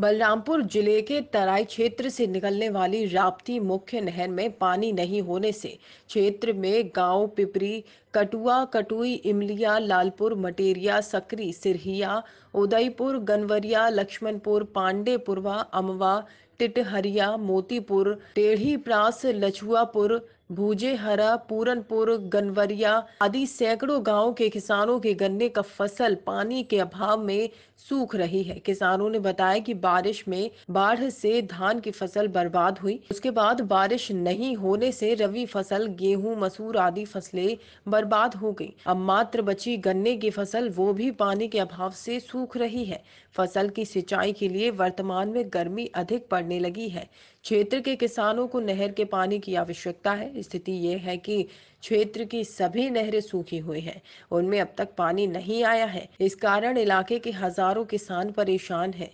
बलरामपुर जिले के तराई क्षेत्र से निकलने वाली राप्ती मुख्य नहर में पानी नहीं होने से क्षेत्र में गांव पिपरी कटुआ कटुई इमलिया लालपुर मटेरिया सकरी सिरहिया उदयपुर गनवरिया लक्ष्मणपुर पांडेपुरवा अमवा टिटहरिया मोतीपुर टेढ़ी प्रास लछुआपुर भूजेहरा पूरनपुर गनवरिया आदि सैकड़ों गांवों के किसानों के गन्ने का फसल पानी के अभाव में सूख रही है किसानों ने बताया कि बारिश में बाढ़ से धान की फसल बर्बाद हुई उसके बाद बारिश नहीं होने से रवि फसल गेहूं मसूर आदि फसलें बर्बाद हो गई अब मात्र बची गन्ने की फसल वो भी पानी के अभाव से सूख रही है फसल की सिंचाई के लिए वर्तमान में गर्मी अधिक पड़ने बढ़ने लगी है क्षेत्र के किसानों को नहर के पानी की आवश्यकता है स्थिति ये है कि क्षेत्र की सभी नहरें सूखी हुई हैं उनमें अब तक पानी नहीं आया है इस कारण इलाके के हजारों किसान परेशान हैं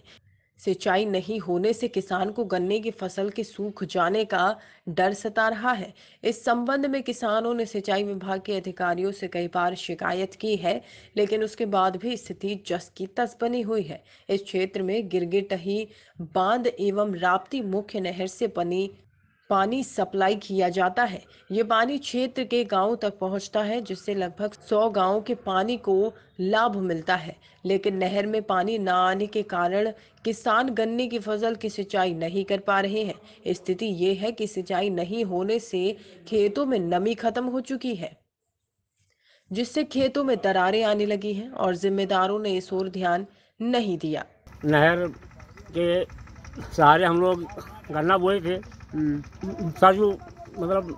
सिंचाई नहीं होने से किसान को गन्ने की फसल के सूख जाने का डर सता रहा है इस संबंध में किसानों ने सिंचाई विभाग के अधिकारियों से कई बार शिकायत की है लेकिन उसके बाद भी स्थिति जस की तस बनी हुई है इस क्षेत्र में गिरगिटही बांध एवं राप्ती मुख्य नहर से बनी पानी सप्लाई किया जाता है ये पानी क्षेत्र के गांव तक पहुंचता है जिससे लगभग 100 गाँव के पानी को लाभ मिलता है लेकिन नहर में पानी न आने के कारण किसान गन्ने की फसल की सिंचाई नहीं कर पा रहे हैं स्थिति ये है कि सिंचाई नहीं होने से खेतों में नमी खत्म हो चुकी है जिससे खेतों में दरारें आने लगी हैं और जिम्मेदारों ने इस ओर ध्यान नहीं दिया नहर के सहारे हम लोग गन्ना बोए थे साजू मतलब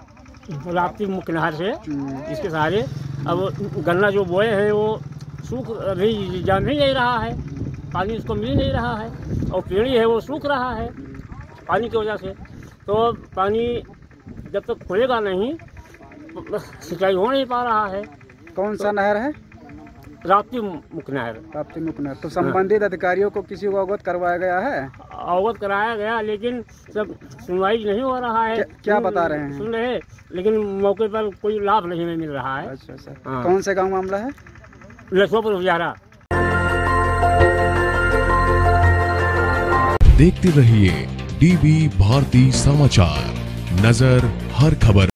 राप्ती मुख्य नहर से हम्म। इसके सहारे अब गन्ना जो बोए हैं वो सूख रही जा नहीं रहा है पानी उसको मिल नहीं रहा है और पेड़ी है वो सूख रहा है पानी की वजह से तो पानी जब तक खुलेगा नहीं सिंचाई हो नहीं पा रहा है कौन सा तो नहर है राप्ती मुकना राप्ती रात्रि तो हाँ। संबंधित अधिकारियों को किसी को अवगत करवाया गया है अवगत कराया गया लेकिन सब सुनवाई नहीं हो रहा है क्या, क्या बता रहे हैं सुन रहे लेकिन मौके पर कोई लाभ नहीं मिल रहा है अच्छा सर अच्छा। हाँ। कौन सा गाँव मामला है लखनऊपुर उजारा देखते रहिए डीबी भारती समाचार नजर हर खबर